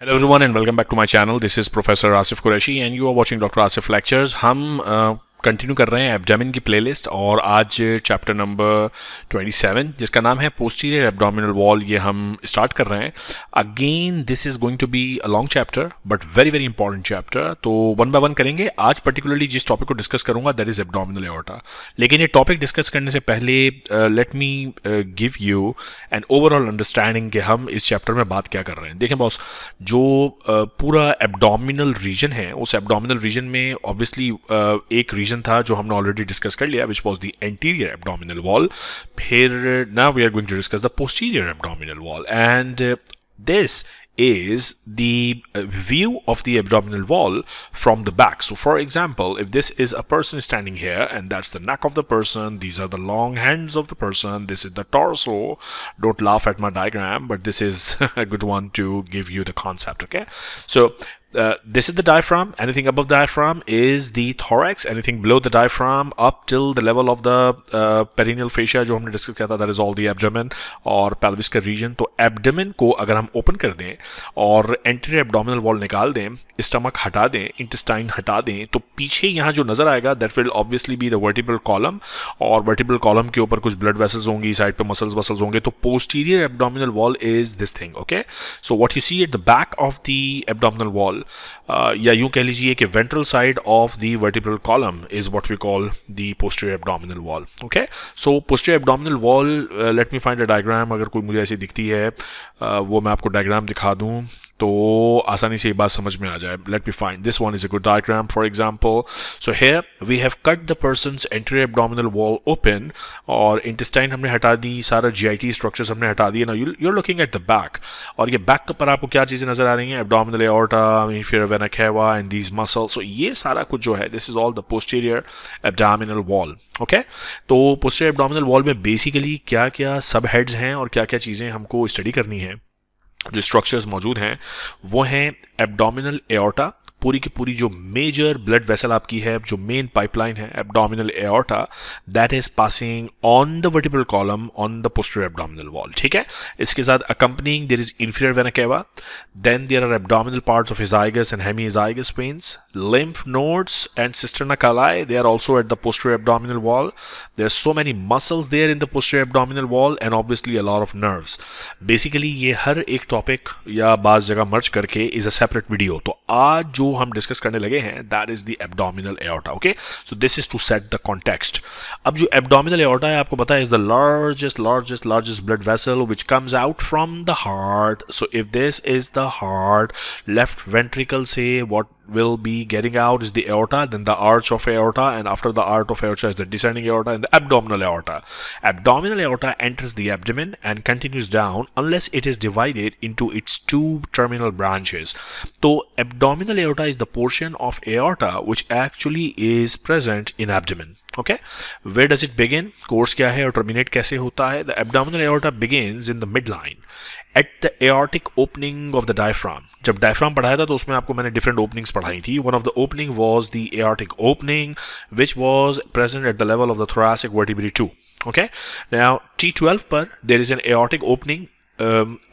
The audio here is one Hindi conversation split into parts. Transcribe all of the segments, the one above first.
Hello everyone and welcome back to my channel. This is Professor Asif Qureshi and you are watching Dr. Asif Lectures. We continue कर रहे हैं एबडामिन की प्लेलिस्ट और आज चैप्टर नंबर 27 जिसका नाम है पोस्टीरियर एब्डोमिनल वॉल ये हम स्टार्ट कर रहे हैं again this is going to be a long chapter but very very important chapter तो वन बाय वन करेंगे आज पर्टिकुलरली जिस टॉपिक को डिस्कस करूंगा दैट इज एब्डोमिनल एटा लेकिन ये टॉपिक डिस्कस करने से पहले let me give you an overall understanding के हम इस चैप्टर में बात क्या कर रहे हैं देखें बॉस जो uh, पूरा एबडामिनल रीजन है उस एबडामिनल रीजन में ऑब्वियसली uh, एक रीजन रीजन था जो हमने ऑलरेडी डिस्कस कर लिया which was the anterior abdominal wall फिर ना we are going to discuss the posterior abdominal wall and this is the uh, view of the abdominal wall from the back so for example if this is a person standing here and that's the neck of the person these are the long hands of the person this is the torso don't laugh at my diagram but this is a good one to give you the concept okay so uh, this is the diaphragm. Anything above diaphragm is the thorax. Anything below the diaphragm up till the level of the uh, perineal fascia जो हमने डिस्कस किया था that is all the abdomen और pelvis का रीजन तो एब्डोमेन को अगर हम ओपन कर दें और एंटीरियर एब्डोमिनल वॉल निकाल दें स्टमक हटा दें इंटेस्टाइन हटा दें तो पीछे यहाँ जो नजर आएगा that will obviously be the vertebral column और वर्टिब्रल कॉलम के ऊपर कुछ ब्लड वेसल्स होंगी साइड पे मसल्स वसल्स होंगे तो posterior abdominal wall is this thing okay so what you see at the back of the abdominal wall Uh, या यूं कह लीजिए कि ventral side of the vertebral column is what we call the posterior abdominal wall okay so posterior abdominal wall late me find a diagram अगर कोई मुझे ऐसी दिखती है uh, वो मैं आपको डायग्राम दिखा दूँ तो आसानी से ये बात समझ में आ जाए let me find this one is a good diagram for example so here we have cut the person anterior abdominal wall open और इंटेस्टाइन हमने हटा दी सारा जी आई टी स्ट्रक्चर हमने हटा दिए ना you are looking at the back और ये बैक पर आपको क्या चीज़ें नजर आ रही हैं abdominal aorta and these muscle so ये सारा कुछ जो है this is all the posterior abdominal wall okay तो पोस्टीरियर एबडामिनल वॉल में बेसिकली क्या क्या सब हेड्स हैं और क्या क्या चीज़ें हमको स्टडी करनी है जो स्ट्रक्चर्स मौजूद हैं वो हैं एब्डोमिनल एओर्टा पूरी की पूरी जो मेजर ब्लड वेसल आपकी है जो मेन पाइपलाइन है abdominal aorta that is passing on the vertebral column on the posterior abdominal wall ठीक है इसके साथ accompanying there is inferior vena cava then there are abdominal parts of azygos and hemiazygos veins lymph nodes and cisterna calli they are also at the posterior abdominal wall there so many muscles there in in the posterior wall wall and obviously a lot of nerves basically ये हर एक टॉपिक या बाज जगह मर्ज करके इज अ सेपरेट वीडियो तो आज जो हम डिस्कस करने लगे हैं that is the abdominal aorta okay so this is to set the context अब जो एबडोमिनल एयोटा है आपको पता है is the largest largest largest blood vessel which comes out from the heart so if this is the heart left ventricle से what will be getting out is the aorta, then the arch of aorta, and after the arch of aorta is the descending aorta and the abdominal aorta. Abdominal aorta enters the abdomen and continues down unless it is divided into its two terminal branches. So abdominal aorta is the portion of aorta which actually is present in abdomen. Okay where does it begin course क्या है और टर्मिनेट कैसे होता है the abdominal aorta begins in the midline at the aortic opening of the diaphragm जब डायफ्राम पढ़ाया था तो उसमें आपको मैंने डिफरेंट ओपनिंग्स पढ़ाई थी one of the opening was the aortic opening which was present at the level of the thoracic vertebrae two okay T twelve पर there is an aortic opening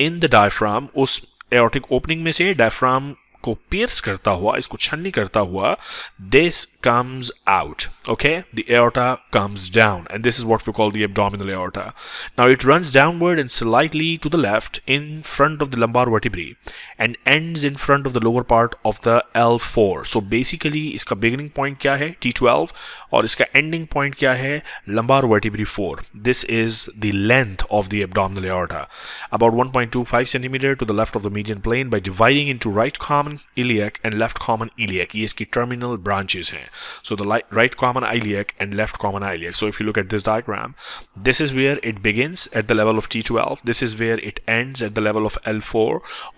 in the diaphragm उस एयोटिक ओपनिंग में से डायफ्राम को pierce करता हुआ इसको छन्नी करता हुआ this comes out okay the aorta comes down and this is what we call the abdominal aorta now it runs downward and slightly to the left in front of the lumbar vertebrae and ends in front of the lower part of the L4 so basically इसका beginning point क्या है T12 और इसका ending point क्या है lumbar vertebrae 4 this is the length of the abdominal aorta about 1.25 centimeter to the left of the median plane by dividing into right common common iliac and left common iliac ये इसकी terminal branches हैं so the right common iliac and left common iliac so if you look at this diagram this is where it begins at the level of T12 this is where it ends at the level of L4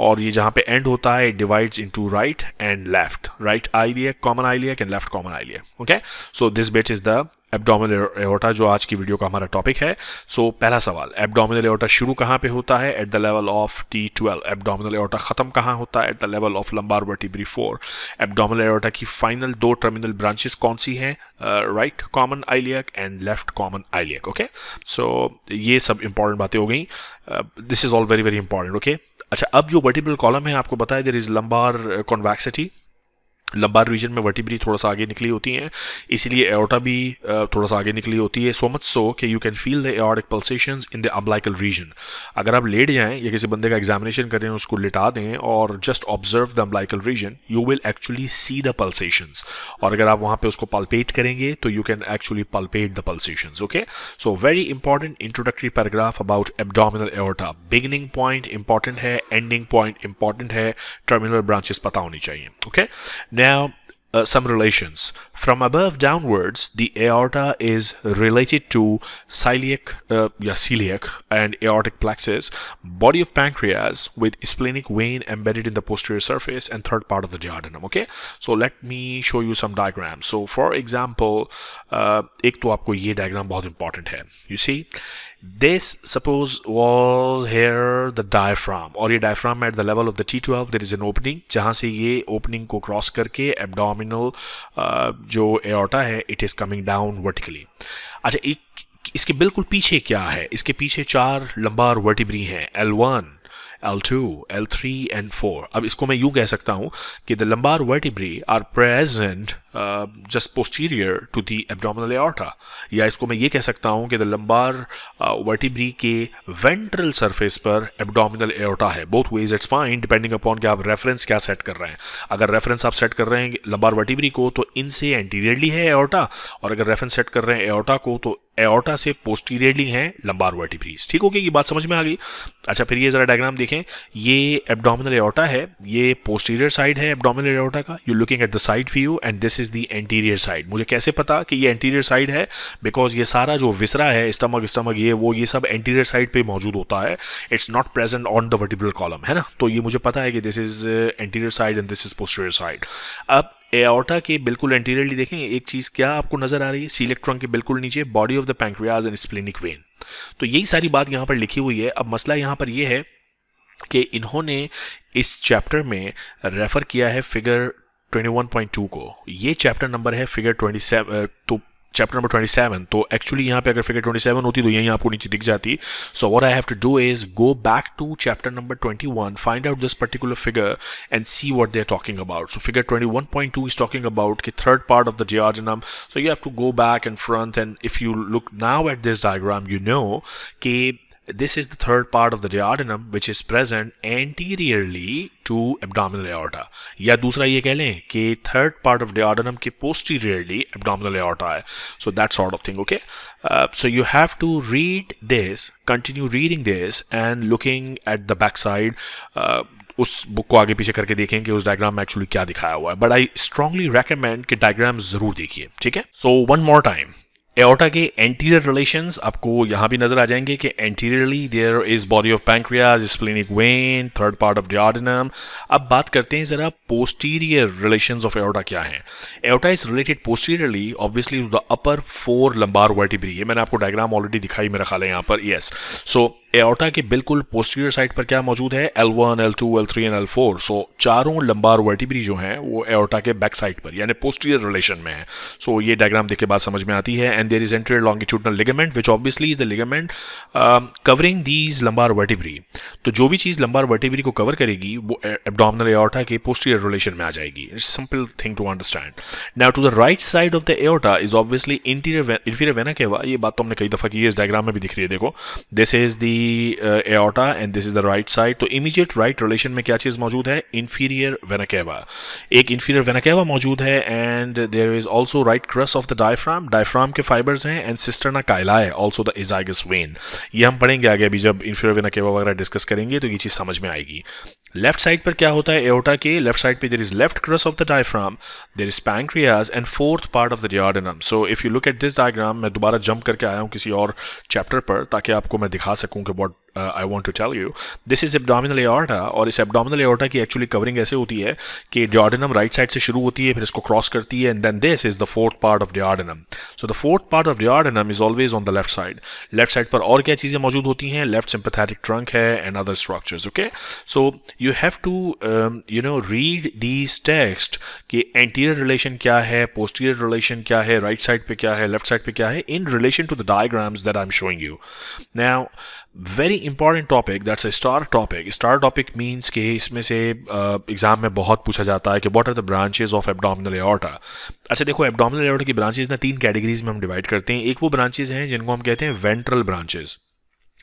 और ये जहाँ पे end होता है it divides into right and left right iliac common iliac and left common iliac okay so this bit is the abdominal aorta जो आज की वीडियो का हमारा टॉपिक है सो so, पहला सवाल एबडोमिनल एओटा शुरू कहाँ पे होता है at the level of T twelve abdominal aorta खत्म कहाँ होता है at the level of lumbar vertebrae four abdominal aorta की फाइनल दो टर्मिनल ब्रांचेस कौन सी हैं right common iliac and left common iliac okay so ये सब इंपॉर्टेंट बातें हो गई this is all very very important okay अच्छा अब जो वर्टिब्रल कॉलम है आपको बताया there is lumbar convexity lumbar region में वर्टिब्री थोड़ा सा आगे निकली होती हैं इसीलिए एओटा भी थोड़ा सा आगे निकली होती है सो मच सो कि you can feel the aortic pulsation in the umbilical region अगर आप लेट जाएं या किसी बंदे का एग्जामिनेशन करें उसको लिटा दें और just observe the umbilical region you will actually see the pulsation और अगर आप वहाँ पर उसको पल्पेट करेंगे तो you can actually palpate the pulsation okay so very important introductory paragraph about abdominal aorta beginning point important है एंडिंग पॉइंट इंपॉर्टेंट है टर्मिनल ब्रांचेस पता होनी चाहिए okay okay? now uh, some relations. From above downwards, the aorta is related to celiac, uh, yeah, celiac and aortic plexus, body of pancreas with splenic vein embedded in the posterior surface and third part of the duodenum. Okay, so let me show you some diagrams. So, for example, uh, एक तो आपको ये diagram बहुत important है. You see, this suppose was here the diaphragm Or your diaphragm at the level of the T12 there is an opening जहाँ से ये opening को cross करके abdominal uh, जो एओटा है it is coming down vertically अच्छा एक इसके बिल्कुल पीछे क्या है इसके पीछे चार लंबार वर्टिब्री हैं L one L two L three and four अब इसको मैं यूँ कह सकता हूँ कि the lumbar vertebrae are present just posterior to the abdominal aorta या इसको मैं ये कह सकता हूँ कि द लंबार वर्टिब्री के वेंट्रल सरफेस पर एबडामिनल एorta है both ways it's fine depending upon कि आप रेफरेंस क्या सेट कर रहे हैं अगर रेफरेंस आप सेट कर रहे हैं लंबार वर्टिब्री को तो इनसे एंटीरियरली है एorta और अगर रेफरेंस सेट कर रहे हैं एorta को तो एओटा से पोस्टीरियरली हैं लंबार वर्टिब्रीज ठीक हो गया ये बात समझ में आ गई अच्छा फिर ये ज़रा डायग्राम देखें ये एबडामिनल एओटा है ये पोस्टीरियर साइड है एबडामिनल एओटा का you looking at the side view and this is the anterior side मुझे कैसे पता कि ये एंटीरियर साइड है बिकॉज ये सारा जो विसरा है स्टमक स्टमक ये वो ये सब एंटीरियर साइड पे मौजूद होता है it's not present on the vertebral column है ना तो ये मुझे पता है कि this is anterior side and this is posterior side अब एओटा के बिल्कुल एंटीरियरली देखें एक चीज़ क्या आपको नजर आ रही है सी इलेक्ट्रॉन के बिल्कुल नीचे body of the pancreas and splenic vein तो यही सारी बात यहाँ पर लिखी हुई है अब मसला यहाँ पर यह है कि इन्होंने इस चैप्टर में रेफ़र किया है फिगर 21.2 को ये चैप्टर नंबर है फिगर 27 तो चैप्टर नंबर 27 तो एक्चुअली यहाँ पे अगर फिगर 27 होती तो यही आपको नीचे दिख जाती so what I have to do is go back to chapter number 21 find out this particular figure and see what they are talking about so figure 21.2 is talking about कि third part of the jejunum so you have to go back and front and if you look now at this diagram you know कि this is the third part of the duodenum which is present anteriorly to abdominal aorta ya dusra ye keh लें ki third part of duodenum ke posteriorly abdominal aorta hai so that sort of thing okay uh, so you have to read this continue reading this and looking at the back side uh, उस बुक को आगे पीछे करके देखें कि उस डायग्राम में एक्चुअली क्या दिखाया हुआ है बट आई स्ट्रांगली रेकमेंड कि डायग्राम जरूर देखिए ठीक है so one more time aorta के एंटीरियर रिलेशन आपको यहाँ भी नजर आ जाएंगे कि anteriorly there is body of pancreas splenic vein third part of duodenum अब बात करते हैं जरा पोस्टीरियर रिलेशन ऑफ एओटा क्या है aorta is related posteriorly obviously the upper four lumbar vertebrae ये मैंने आपको डायग्राम ऑलरेडी दिखाई मेरा ख्याल है यहाँ पर येस सो एओटा के बिल्कुल पोस्टीरियर साइड पर क्या मौजूद है L one L two L three and L four so चारों लंबार वर्टिब्री जो हैं वो एओटा के बैक साइड पर यानी पोस्टीरियर रिलेशन में है सो so, ये डायग्राम देख के बात समझ में आती है and there is anterior longitudinal ligament which obviously is the ligament covering these lumbar vertebrae तो जो भी चीज़ लंबार वर्टिब्री को कवर करेगी वो एबडामल एओटा के पोस्टीरियर रिलेशन में आ जाएगी it's simple thing to understand now to the right side of the aorta is obviously interior inferior vena cava ये बात तो हमने कई दफ़ा की है इस डायग्राम में भी दिख रही है देखो this is the aorta and this is the right side तो इमीजिएट राइट रिलेशन में क्या चीज मौजूद है इन्फीरियर वेनाकेवा एक इन्फीरियर वेनाकेवा मौजूद है and there is also right crus of the diaphragm diaphragm के फाइबर्स हैं and cisterna chyli also the azygos vein ये हम पढ़ेंगे आगे अभी जब इन्फीरियर वेनाकेवा वगैरह डिस्कस करेंगे तो ये चीज समझ में आएगी लेफ्ट साइड पर क्या होता है एओटा के लेफ्ट साइड पे there is left crus of the diaphragm there is pancreas and fourth part of the duodenum so if you look at this diagram मैं दोबारा जंप करके आया हूँ किसी और चैप्टर पर ताकि आपको मैं दिखा सकूँ what I want to tell you this is abdominal aorta और इस एबडामिनल एआर्टा की एक्चुअली कवरिंग ऐसे होती है कि जॉर्डनम राइट साइड से शुरू होती है फिर इसको क्रॉस करती है and then this is the fourth part of duodenum so the fourth part of duodenum is always on the left side left side पर और क्या चीज़ें मौजूद होती हैं लेफ्ट सिंपथेटिक ट्रंक है and other structures okay so you have to you know read these text कि एंटीरियर रिलेशन क्या है पोस्टीरियर रिलेशन क्या है राइट right साइड पर क्या है लेफ्ट साइड पर क्या है in relation to the diagrams that I am showing you now very important topic that's a star topic star topic means कि इसमें से एग्ज़ाम में बहुत पूछा जाता है कि what are the branches of abdominal aorta अच्छा देखो एबडामिनल एयोटा की ब्रांचेज ना तीन कैटेगरीज में हम डिवाइड करते हैं एक वो ब्रांचेज हैं जिनको हम कहते हैं ventral branches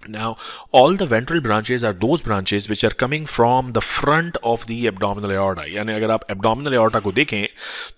Now, all the ventral branches are those branches which are coming from the front of the abdominal aorta. यानी अगर आप abdominal aorta को देखें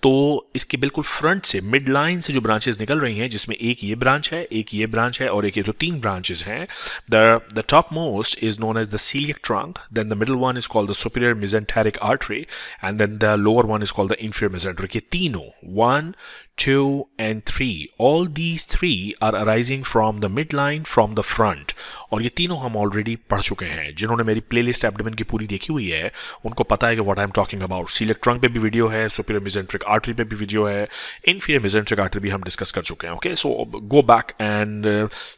तो इसके बिल्कुल फ्रंट से मिड लाइन से जो ब्रांचेस निकल रही हैं जिसमें एक ये ब्रांच है एक ये ब्रांच है और एक ये तो तीन ब्रांचेस हैं the the top most is known as the coeliac trunk then the middle one is called the superior mesenteric artery and then the lower one is called the inferior mesenteric ये तीनों one 2 and 3 all these three are arising from the midline from the front और ये तीनों हम ऑलरेडी पढ़ चुके हैं जिन्होंने मेरी प्लेलिस्ट एब्डोमेन की पूरी देखी हुई है उनको पता है कि what I am talking about coeliac trunk पे भी वीडियो है सुपीरियर मिजेंट्रिक आर्टरी पे भी वीडियो है इनफीरियर मिजेंट्रिक आर्टरी भी हम डिस्कस कर चुके हैं okay so go back and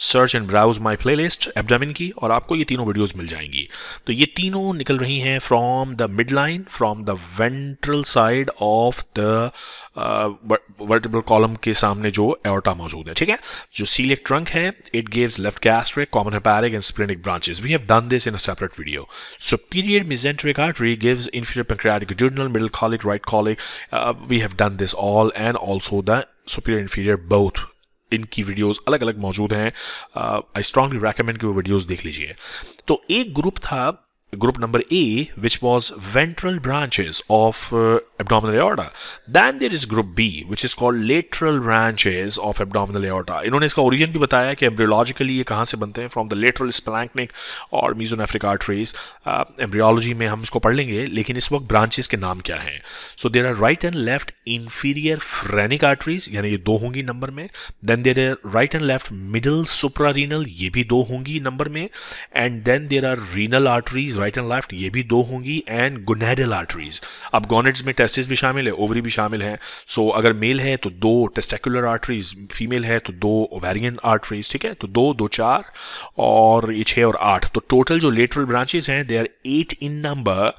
search and browse my playlist abdomen की और आपको ये तीनों वीडियोज मिल जाएंगी तो ये तीनों निकल रही हैं from the midline from the ventral side of the vertebral column के सामने जो एओर्टा मौजूद है ठीक है जो सीलिक ट्रंक है it gives left gastric common hepatic and splenic branches we have done this in a separate video superior mesenteric artery gives inferior pancreatic duodenal middle colic right colic we have done this all and and the superior inferior inferior इनकी वीडियोस अलग अलग मौजूद हैं आई स्ट्रांगली रेकमेंड कि वो वीडियोस देख लीजिए तो एक ग्रुप था group number A, which was ventral branches of uh, abdominal aorta. Then there is group B, which is called lateral branches of abdominal aorta. इन्होंने इसका origin भी बताया कि embryologically ये कहाँ से बनते हैं from the lateral splanchnic or mesonephric arteries. Uh, embryology में हम इसको पढ़ लेंगे लेकिन इस वक्त branches के नाम क्या हैं So there are right and left inferior phrenic arteries, यानी ये दो होंगी नंबर में Then there are right and left middle suprarenal, ये भी दो होंगी नंबर में And then there are renal arteries, right and left ये भी दो होंगी एंड गोनेडल आर्टरीज अब गोनेड्स में टेस्टिस भी शामिल है ओवरी भी शामिल है सो so, अगर मेल है तो दो टेस्टेकुलर आर्टरीज फीमेल है तो दो ओवेरियन आर्टरीज ठीक है तो दो दो चार और ये छः और आठ तो टोटल जो लेटरल ब्रांचेज हैं they are eight in number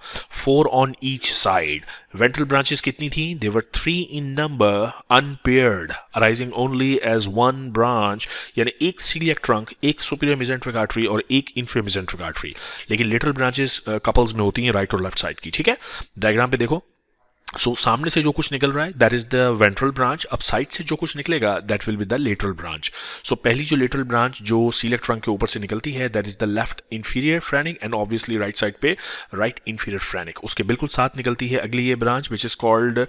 four on each side ventral branches कितनी थी they were three in number unpaired arising only as one branch यानी एक सीलियक ट्रंक एक सुपीरियर मिजेंट्रिक आर्टरी और एक इन्फीरियर मिजेंट्रिक आर्टरी लेकिन lateral branch branches couples uh, में होती हैं राइट और लेफ्ट साइड की ठीक है डायग्राम पे देखो सो so, सामने से जो कुछ निकल रहा है that is the ventral branch अब साइड से जो कुछ निकलेगा that will be the lateral branch so पहली जो लेटरल ब्रांच जो सीलेक्ट ट्रंक के ऊपर से निकलती है that is the left inferior phrenic and obviously right side पे राइट इन्फीरियर फ्रैनिक उसके बिल्कुल साथ निकलती है अगली ये branch which is called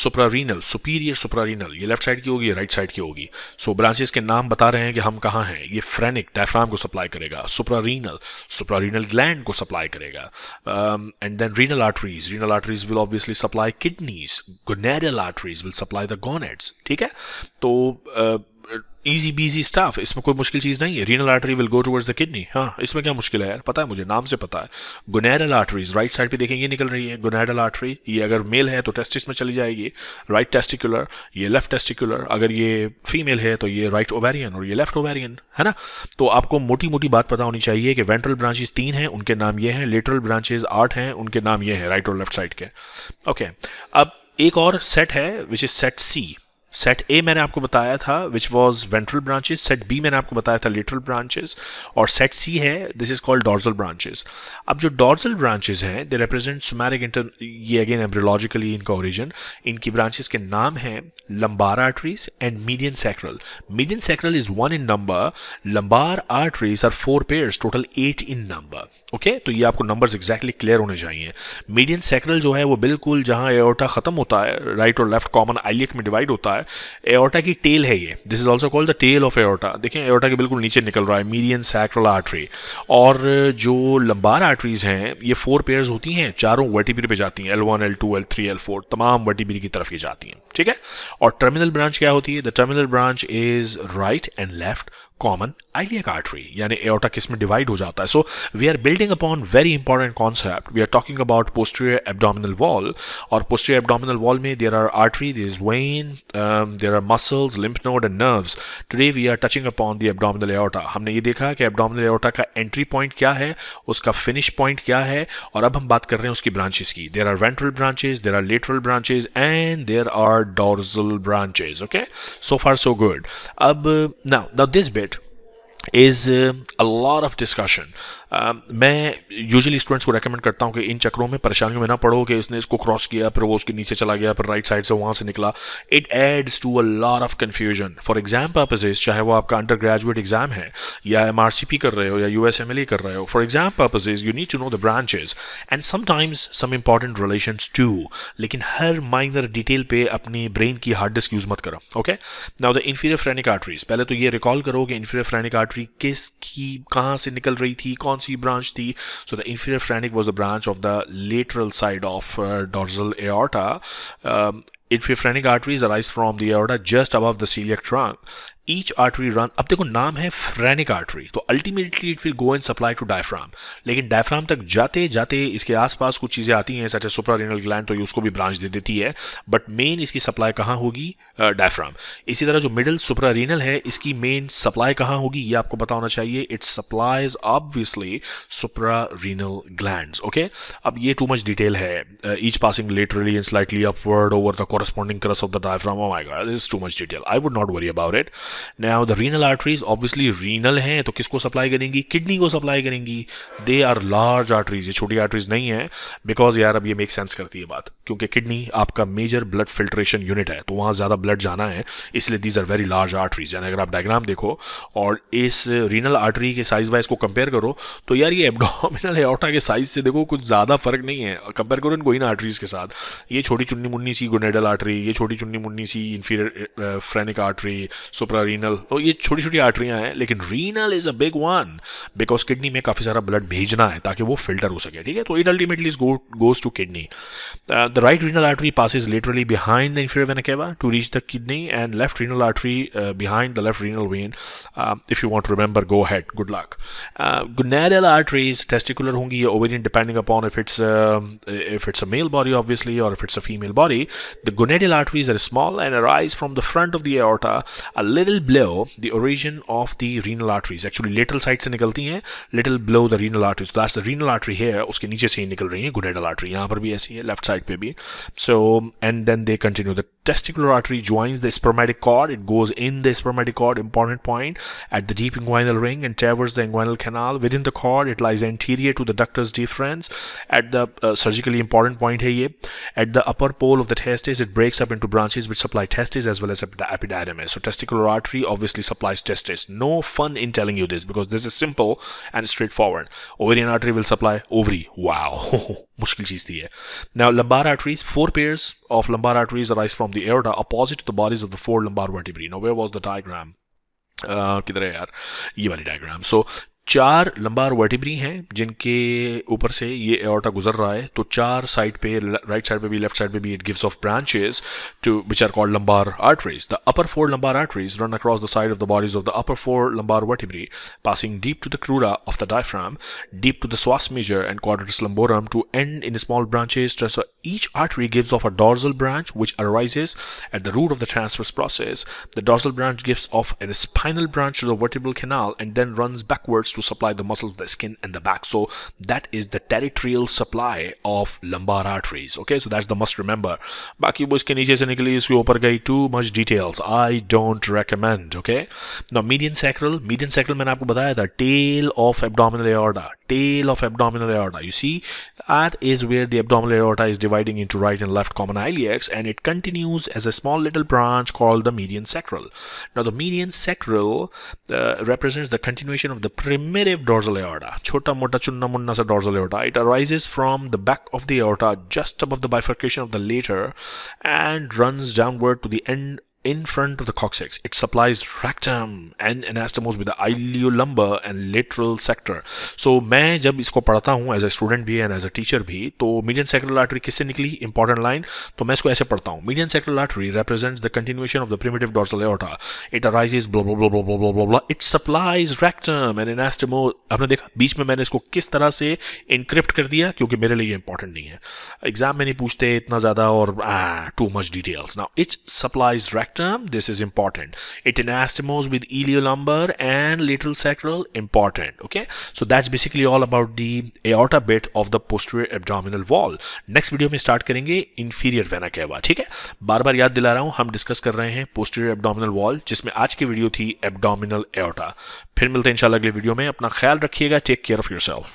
suprarenal superior suprarenal ये लेफ्ट साइड की होगी राइट साइड की होगी सो so, ब्रांचेस के नाम बता रहे हैं कि हम कहाँ हैं ये फ्रैनिक डायफ्राम को सप्लाई करेगा सुपरारीनल सुपरारीनल ग्लैंड को सप्लाई करेगा and then renal arteries renal arteries will obviously supply kidneys gonadal arteries will supply the gonads ठीक है uh, ईजी बीजी स्टाफ इसमें कोई मुश्किल चीज़ नहीं है renal artery will go towards the kidney हाँ इसमें क्या मुश्किल है यार पता है मुझे नाम से पता है गुनेरल आर्टरीज राइट साइड पे देखेंगे निकल रही है गुनेरल आर्टरी ये अगर मेल है तो टेस्टिस में चली जाएगी राइट टेस्टिकुलर ये लेफ्ट टेस्टिकुलर अगर ये फीमेल है तो ये राइट ओवेरियन और ये लेफ्ट ओवेरियन है ना तो आपको मोटी मोटी बात पता होनी चाहिए कि वेंट्रल ब्रांचेज तीन हैं उनके नाम ये हैं लेटरल ब्रांचेज आठ हैं उनके नाम ये हैं राइट और लेफ्ट साइड के ओके अब एक और सेट है which is set C set A मैंने आपको बताया था which was ventral branches set B मैंने आपको बताया था लिटरल ब्रांचेस और सेट सी है this is called dorsal branches अब जो डॉर्जल ब्रांचेस हैं दे रिप्रेजेंट सुमैरिक इंटर ये अगेन एम्ब्रोलॉजिकली इनका ओरिजिन इनकी ब्रांचेस के नाम हैं lumbar arteries and median sacral median sacral is one in number lumbar arteries are four pairs total eight in number okay तो ये आपको नंबर्स एग्जैक्टली क्लियर होने चाहिए मीडियन सैक्रल जो है वो बिल्कुल जहाँ एओटा खत्म होता है राइट और लेफ्ट कॉमन आइलियक में डिवाइड होता है एयोटा की टेल है ये this is also called the tail of aorta देखें एयोटा के बिल्कुल नीचे निकल रहा है मीडियन सैक्रल आर्टरी और जो लंबार आर्टरीज हैं ये फोर पेयर्स होती हैं चारों वर्टिब्री पे जाती हैं L one L two L three L four तमाम वर्टिब्री की तरफ ये जाती हैं ठीक है और टर्मिनल ब्रांच क्या होती है the terminal branch is right and left common iliac artery यानी एयोटा किस में डिवाइड हो जाता है so we are building upon very important concept we are talking about posterior abdominal wall और पोस्टीरियर एब्डोमिनल वॉल में there are artery this vein um, there are muscles lymph node and nerves today we are touching upon the abdominal aorta हमने ये देखा कि abdominal aorta का entry point क्या है उसका finish point क्या है और अब हम बात कर रहे हैं उसकी branches की there are ventral branches there are lateral branches and there are dorsal branches okay so far so good अब now now this bit is uh, a lot of discussion Um, मैं यूजुअली स्टूडेंट्स को रेकमेंड करता हूँ कि इन चक्रों में परेशानियों में ना पढ़ो कि इसने इसको क्रॉस किया फिर वो उसके नीचे चला गया फिर राइट साइड से वहाँ से निकला it adds to a lot of confusion for exam purposes चाहे वो आपका अंडर ग्रेजुएट एग्जाम है या एम कर रहे हो या यू e कर रहे हो for exam purposes you need to know the branches and sometimes some important relation to लेकिन हर माइनर डिटेल पे अपनी ब्रेन की हार्ड डिस्क यूज मत करो okay now the inferior phrenic arteries पहले तो ये रिकॉल करो कि इन्फीरियर फ्रेनिक आर्टरी किस की कहाँ से निकल रही थी कौन C branch T. So the inferior phrenic was the branch of the lateral side of uh, dorsal aorta. Um, inferior phrenic arteries arise from the aorta just above the coeliac trunk each artery run अब देखो नाम है फ्रेनिक आर्टरी तो ultimately it will go and supply to diaphragm लेकिन डायफ्राम तक जाते जाते इसके आसपास कुछ चीज़ें आती हैं सच सुप्रा रेनल ग्लैंड तो ये उसको भी ब्रांच दे देती है बट मेन इसकी सप्लाई कहाँ होगी डायफ्राम इसी तरह जो मिडल सुप्रा रेनल है इसकी मेन सप्लाई कहाँ होगी ये आपको पता होना चाहिए it supplies obviously supra renal gland okay अब ये टू मच डिटेल है each passing laterally and slightly upward over the corresponding crust of the diaphragm oh my god this is too much detail i would not worry about it now the renal arteries obviously renal हैं तो किसको supply करेंगी Kidney को supply करेंगी They are large arteries. ये छोटी arteries नहीं हैं, because यार अब ये make sense करती है बात क्योंकि kidney आपका major blood filtration unit है तो वहाँ ज़्यादा blood जाना है इसलिए these are very large arteries. यानी अगर आप diagram देखो और इस renal artery के size वाइज को compare करो तो यार ये एबडोमिनल एओटा के size से देखो कुछ ज़्यादा फर्क नहीं है Compare करो इन कोई ना arteries के साथ ये छोटी चुन्नी मुन्नी सी गोनेडल पेरिटल आर्टरी ये छोटी चुन्नी मुन्नी सी inferior phrenic artery supra renal तो ये छोटी छोटी आर्टरियाँ हैं लेकिन renal is a big one because kidney में काफ़ी सारा ब्लड भेजना है ताकि वो फिल्टर हो सके ठीक है तो it ultimately is goes to kidney the right renal artery pass is literally behind the inferior vena cava to reach the kidney and left renal artery behind the left renal vein if you want remember go had good luck gonadal arteries testicular होंगी ovarian depending upon if it's if it's a male body obviously और if it's a female body the gonadal arteries are small and arise from the front of the aorta a little below the origin of the renal arteries actually lateral side से निकलती हैं little below the renal arteries so that's the renal artery here उसके नीचे से ही निकल रही है gonadal artery यहाँ पर भी ऐसी है left side पे भी so and then they continue the testicular artery joins the spermatic cord it goes in the spermatic cord important point at the deep inguinal ring and traverses the inguinal canal within the cord it lies anterior to the ductus deferens at the uh, surgically important point here at the upper pole of the testes it breaks up into branches which supply testes as well as epididymis. So testicular artery obviously supplies testes. No fun in telling you this because this is simple and straightforward. Ovarian artery will supply ovary. Wow. मुश्किल चीज थी है lumbar arteries four pairs of lumbar arteries arise from the aorta opposite to the bodies of the four lumbar vertebrae now where was the diagram uh, किधर है यार ये वाली diagram so चार लंबार वर्टिब्री हैं जिनके ऊपर से ये एओर्टा गुजर रहा है तो चार साइड पे राइट साइड पे भी लेफ्ट साइड पे भी it gives off branches two which are called lumbar arteries the upper four lumbar arteries run across the side of the bodies of the upper four lumbar vertebrae passing deep to the crura of the diaphragm deep to the psoas major and quadratus lumborum to end in small branches each artery gives off a dorsal branch which arises at the root of the transverse process the dorsal branch gives off a spinal branch to the vertebral canal and then runs backwards to supply the muscles the skin and the back so that is the territorial supply of lumbar arteries okay so that's the must remember baki wo iske niche se nikli iske upar gayi too much details i don't recommend okay now median sacral median sacral maine aapko bataya tha tail of abdominal aorta tail of abdominal aorta you see that is where the abdominal aorta is dividing into right and left common iliacs and it continues as a small little branch called the median sacral now the median sacral uh, represents the continuation of the primitive dorsal aorta chota mota chunna munna sa dorsal aorta it arises from the back of the aorta just above the bifurcation of the later and runs downward to the end in front of the coccyx. It supplies rectum and anastomos with the iliolumbar and lateral sector. So मैं जब इसको पढ़ता हूँ एज ए स्टूडेंट भी एंड एज अ टीचर भी तो मीडियन सेक्रल आर्टरी किससे निकली इंपॉर्टेंट लाइन तो मैं इसको ऐसे पढ़ता हूँ median sacral artery represents the continuation of the primitive dorsal aorta it arises below below below below below below below it supplies rectum and एनास्टमो आपने देखा बीच में मैंने इसको किस तरह से इनक्रिप्ट कर दिया क्योंकि मेरे लिए इंपॉर्टेंट नहीं है एग्जाम में नहीं पूछते इतना ज़्यादा और too much details now it supplies रेक्ट rectum, this is important It atelectomos with iliolumbar and lateral sacral important okay so that's basically all about the aorta bit of the posterior abdominal wall Next video, में start karenge inferior vena cava. ठीक है bar बार याद दिला रहा हूं हम डिस्कस कर रहे हैं पोस्terior एब्डोमिनल वॉल जिसमें आज की वीडियो थी एब्डोमिनल एओटा फिर मिलते हैं इंशाल्लाह अगले वीडियो में अपना ख्याल रखिएगा टेक केयर ऑफ योरसेल्फ